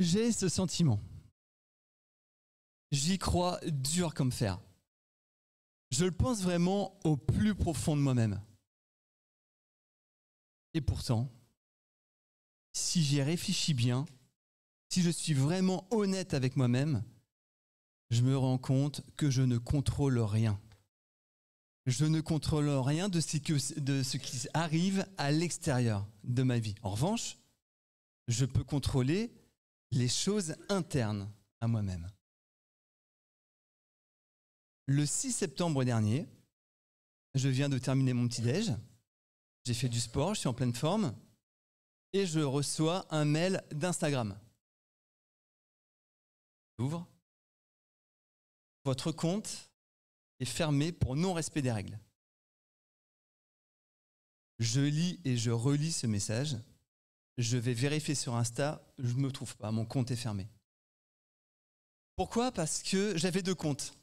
J'ai ce sentiment. J'y crois dur comme fer. Je le pense vraiment au plus profond de moi-même. Et pourtant, si j'y réfléchis bien, si je suis vraiment honnête avec moi-même, je me rends compte que je ne contrôle rien. Je ne contrôle rien de ce, de ce qui arrive à l'extérieur de ma vie. En revanche, je peux contrôler les choses internes à moi-même. Le 6 septembre dernier, je viens de terminer mon petit-déj, j'ai fait du sport, je suis en pleine forme, et je reçois un mail d'Instagram. J'ouvre. Votre compte est fermé pour non-respect des règles. Je lis et je relis ce message je vais vérifier sur Insta, je ne me trouve pas, mon compte est fermé. Pourquoi Parce que j'avais deux comptes.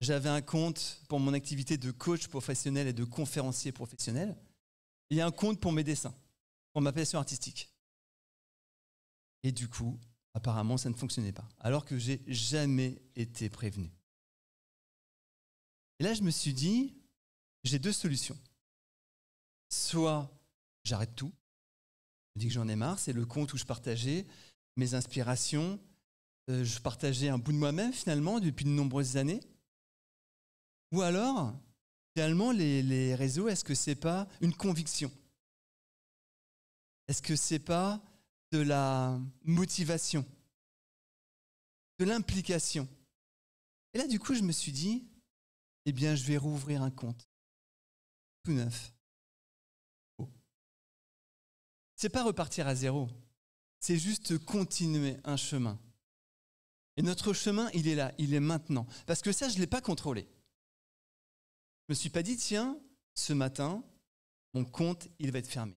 J'avais un compte pour mon activité de coach professionnel et de conférencier professionnel, et un compte pour mes dessins, pour ma passion artistique. Et du coup, apparemment, ça ne fonctionnait pas, alors que j'ai jamais été prévenu. Et là, je me suis dit, j'ai deux solutions. Soit j'arrête tout, je dis que j'en ai marre, c'est le compte où je partageais mes inspirations. Euh, je partageais un bout de moi-même finalement depuis de nombreuses années. Ou alors, finalement, les, les réseaux, est-ce que c'est pas une conviction Est-ce que c'est pas de la motivation De l'implication Et là, du coup, je me suis dit, eh bien, je vais rouvrir un compte tout neuf c'est pas repartir à zéro, c'est juste continuer un chemin. Et notre chemin, il est là, il est maintenant. Parce que ça, je ne l'ai pas contrôlé. Je ne me suis pas dit, tiens, ce matin, mon compte, il va être fermé.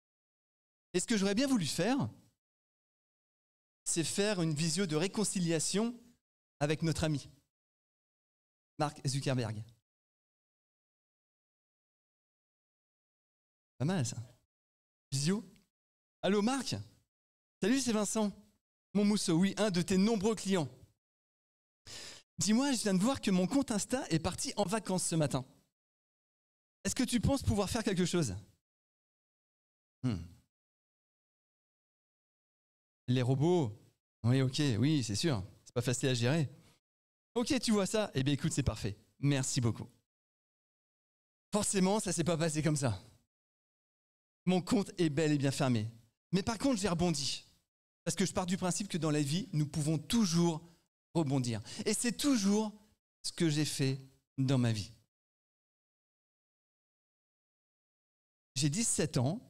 Et ce que j'aurais bien voulu faire, c'est faire une visio de réconciliation avec notre ami, Mark Zuckerberg. Pas mal ça. Visio Allô Marc Salut, c'est Vincent. Mon mousseau, oui, un de tes nombreux clients. Dis-moi, je viens de voir que mon compte Insta est parti en vacances ce matin. Est-ce que tu penses pouvoir faire quelque chose hmm. Les robots Oui, ok, oui, c'est sûr. C'est pas facile à gérer. Ok, tu vois ça Eh bien, écoute, c'est parfait. Merci beaucoup. Forcément, ça s'est pas passé comme ça. Mon compte est bel et bien fermé. Mais par contre, j'ai rebondi. Parce que je pars du principe que dans la vie, nous pouvons toujours rebondir. Et c'est toujours ce que j'ai fait dans ma vie. J'ai 17 ans,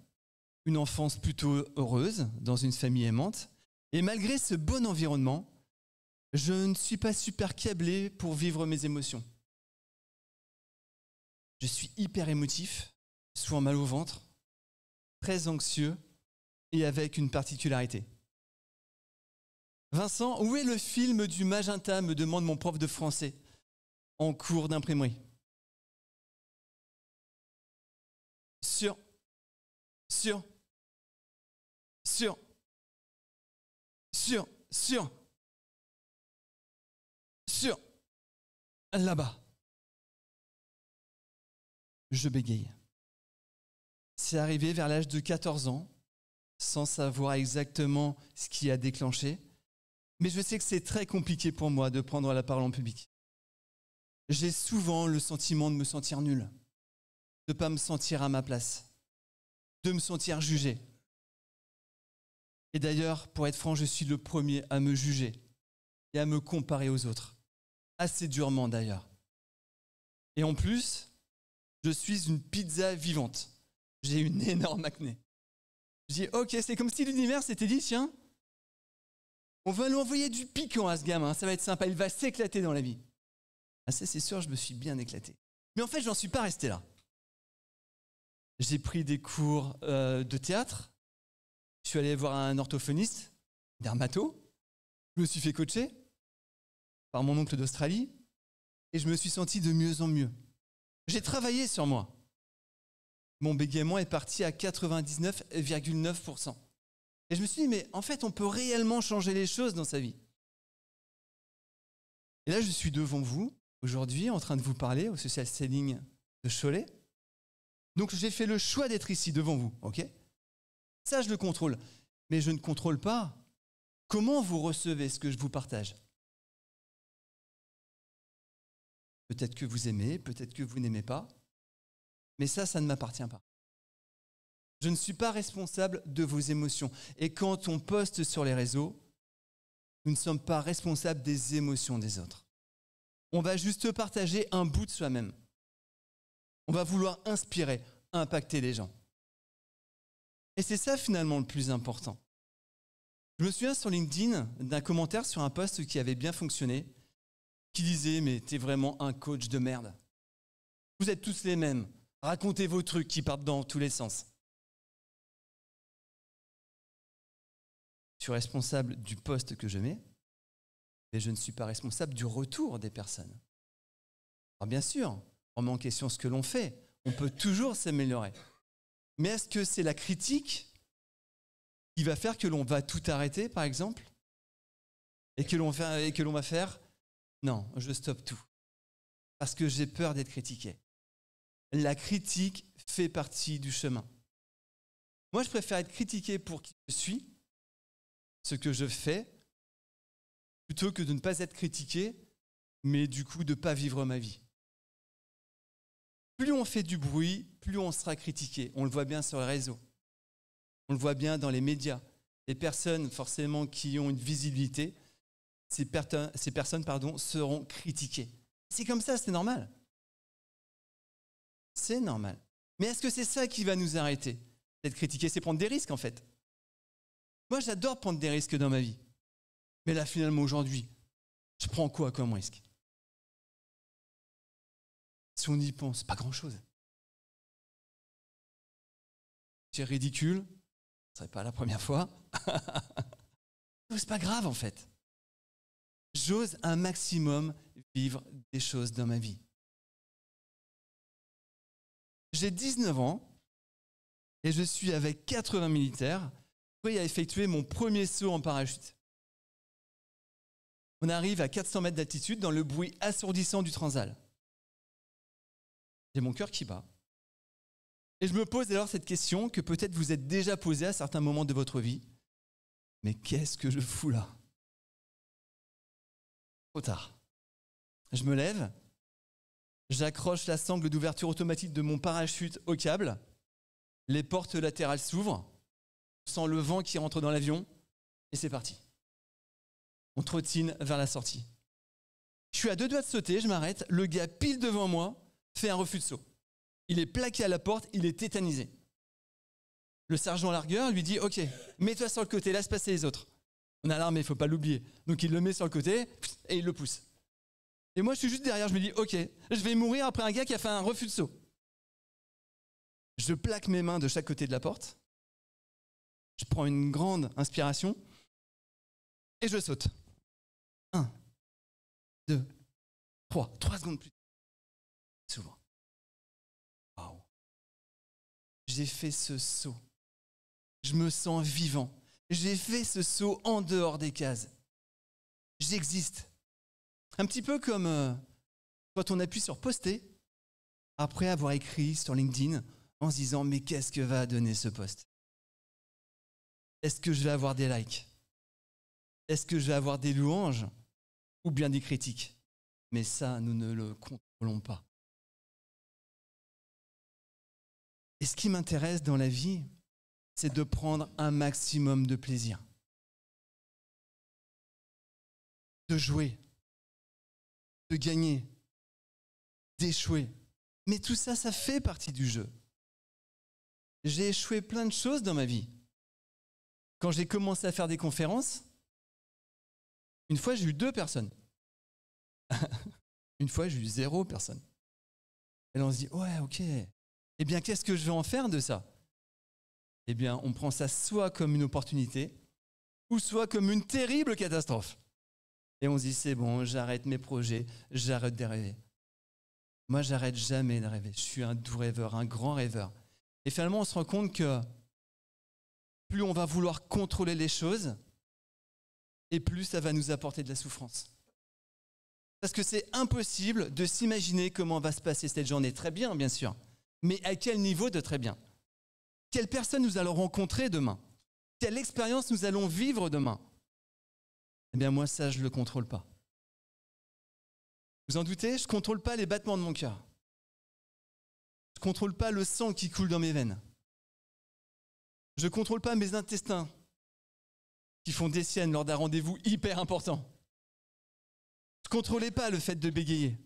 une enfance plutôt heureuse, dans une famille aimante. Et malgré ce bon environnement, je ne suis pas super câblé pour vivre mes émotions. Je suis hyper émotif, souvent mal au ventre, très anxieux, et avec une particularité. Vincent, où est le film du Magenta me demande mon prof de français en cours d'imprimerie. Sur, sur, sur, sur, sur, sur, là-bas. Je bégaye. C'est arrivé vers l'âge de 14 ans sans savoir exactement ce qui a déclenché. Mais je sais que c'est très compliqué pour moi de prendre la parole en public. J'ai souvent le sentiment de me sentir nul, de ne pas me sentir à ma place, de me sentir jugé. Et d'ailleurs, pour être franc, je suis le premier à me juger et à me comparer aux autres, assez durement d'ailleurs. Et en plus, je suis une pizza vivante. J'ai une énorme acné. Je dis, ok, c'est comme si l'univers s'était dit, tiens, on va lui envoyer du piquant à ce gamin, ça va être sympa, il va s'éclater dans la vie. Ah ça c'est sûr, je me suis bien éclaté. Mais en fait, n'en suis pas resté là. J'ai pris des cours euh, de théâtre, je suis allé voir un orthophoniste, dermato, je me suis fait coacher par mon oncle d'Australie, et je me suis senti de mieux en mieux. J'ai travaillé sur moi mon bégaiement est parti à 99,9%. Et je me suis dit, mais en fait, on peut réellement changer les choses dans sa vie. Et là, je suis devant vous, aujourd'hui, en train de vous parler au social selling de Cholet. Donc, j'ai fait le choix d'être ici, devant vous, ok Ça, je le contrôle. Mais je ne contrôle pas comment vous recevez ce que je vous partage. Peut-être que vous aimez, peut-être que vous n'aimez pas. Mais ça, ça ne m'appartient pas. Je ne suis pas responsable de vos émotions. Et quand on poste sur les réseaux, nous ne sommes pas responsables des émotions des autres. On va juste partager un bout de soi-même. On va vouloir inspirer, impacter les gens. Et c'est ça finalement le plus important. Je me souviens sur LinkedIn d'un commentaire sur un poste qui avait bien fonctionné, qui disait Mais t'es vraiment un coach de merde. Vous êtes tous les mêmes. Racontez vos trucs qui partent dans tous les sens. Je suis responsable du poste que je mets, mais je ne suis pas responsable du retour des personnes. Alors bien sûr, on met en question ce que l'on fait, on peut toujours s'améliorer. Mais est-ce que c'est la critique qui va faire que l'on va tout arrêter, par exemple Et que l'on va faire Non, je stoppe tout. Parce que j'ai peur d'être critiqué la critique fait partie du chemin. Moi, je préfère être critiqué pour qui je suis, ce que je fais, plutôt que de ne pas être critiqué, mais du coup de ne pas vivre ma vie. Plus on fait du bruit, plus on sera critiqué. On le voit bien sur les réseaux. On le voit bien dans les médias. Les personnes forcément qui ont une visibilité, ces, personnes pardon, seront critiquées. C'est comme ça, c'est normal. C'est normal. Mais est-ce que c'est ça qui va nous arrêter D'être critiqué, c'est prendre des risques en fait. Moi, j'adore prendre des risques dans ma vie. Mais là, finalement, aujourd'hui, je prends quoi comme risque Si on y pense, pas grand-chose. C'est ridicule, ce serait pas la première fois. c'est pas grave en fait. J'ose un maximum vivre des choses dans ma vie. J'ai 19 ans et je suis avec 80 militaires prêt à effectuer mon premier saut en parachute. On arrive à 400 mètres d'altitude dans le bruit assourdissant du transal. J'ai mon cœur qui bat. Et je me pose alors cette question que peut-être vous êtes déjà posée à certains moments de votre vie. Mais qu'est-ce que je fous là Trop tard. Je me lève J'accroche la sangle d'ouverture automatique de mon parachute au câble. Les portes latérales s'ouvrent. Sans le vent qui rentre dans l'avion. Et c'est parti. On trottine vers la sortie. Je suis à deux doigts de sauter, je m'arrête. Le gars pile devant moi fait un refus de saut. Il est plaqué à la porte, il est tétanisé. Le sergent largueur lui dit Ok, mets-toi sur le côté, laisse passer les autres. On a l'armée, il ne faut pas l'oublier. Donc il le met sur le côté et il le pousse. Et moi, je suis juste derrière, je me dis, ok, je vais mourir après un gars qui a fait un refus de saut. Je plaque mes mains de chaque côté de la porte. Je prends une grande inspiration et je saute. Un, deux, trois, trois secondes plus. Souvent. Waouh. J'ai fait ce saut. Je me sens vivant. J'ai fait ce saut en dehors des cases. J'existe. Un petit peu comme euh, quand on appuie sur poster après avoir écrit sur LinkedIn en se disant mais qu'est-ce que va donner ce poste Est-ce que je vais avoir des likes Est-ce que je vais avoir des louanges ou bien des critiques Mais ça, nous ne le contrôlons pas. Et ce qui m'intéresse dans la vie, c'est de prendre un maximum de plaisir. De jouer, de gagner, d'échouer. Mais tout ça, ça fait partie du jeu. J'ai échoué plein de choses dans ma vie. Quand j'ai commencé à faire des conférences, une fois j'ai eu deux personnes. une fois j'ai eu zéro personne. Et là on se dit, ouais, ok. Eh bien, qu'est-ce que je vais en faire de ça Eh bien, on prend ça soit comme une opportunité, ou soit comme une terrible catastrophe. Et on se dit, c'est bon, j'arrête mes projets, j'arrête de rêver. Moi, j'arrête jamais de rêver. Je suis un doux rêveur, un grand rêveur. Et finalement, on se rend compte que plus on va vouloir contrôler les choses, et plus ça va nous apporter de la souffrance. Parce que c'est impossible de s'imaginer comment va se passer cette journée. Très bien, bien sûr. Mais à quel niveau de très bien Quelle personne nous allons rencontrer demain Quelle expérience nous allons vivre demain eh bien moi, ça, je ne le contrôle pas. Vous en doutez Je ne contrôle pas les battements de mon cœur. Je ne contrôle pas le sang qui coule dans mes veines. Je ne contrôle pas mes intestins qui font des siennes lors d'un rendez-vous hyper important. Je ne contrôlais pas le fait de bégayer.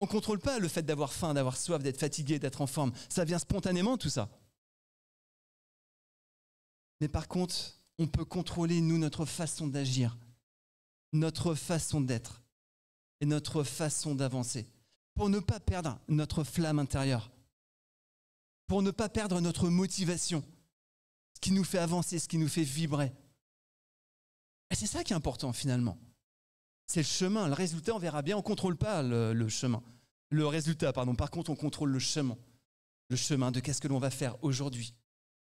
On ne contrôle pas le fait d'avoir faim, d'avoir soif, d'être fatigué, d'être en forme. Ça vient spontanément tout ça. Mais par contre, on peut contrôler, nous, notre façon d'agir, notre façon d'être et notre façon d'avancer, pour ne pas perdre notre flamme intérieure, pour ne pas perdre notre motivation, ce qui nous fait avancer, ce qui nous fait vibrer. Et c'est ça qui est important finalement. C'est le chemin, le résultat, on verra bien, on ne contrôle pas le, le, chemin. Le résultat, pardon, par contre, on contrôle le chemin. Le chemin de qu'est-ce que l'on va faire aujourd'hui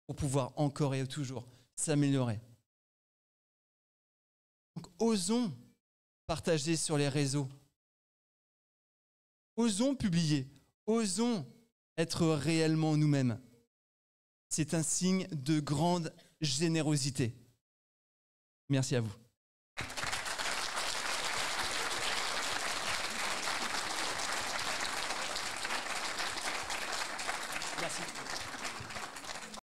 pour pouvoir encore et toujours s'améliorer. Donc osons partager sur les réseaux. Osons publier. Osons être réellement nous-mêmes. C'est un signe de grande générosité. Merci à vous.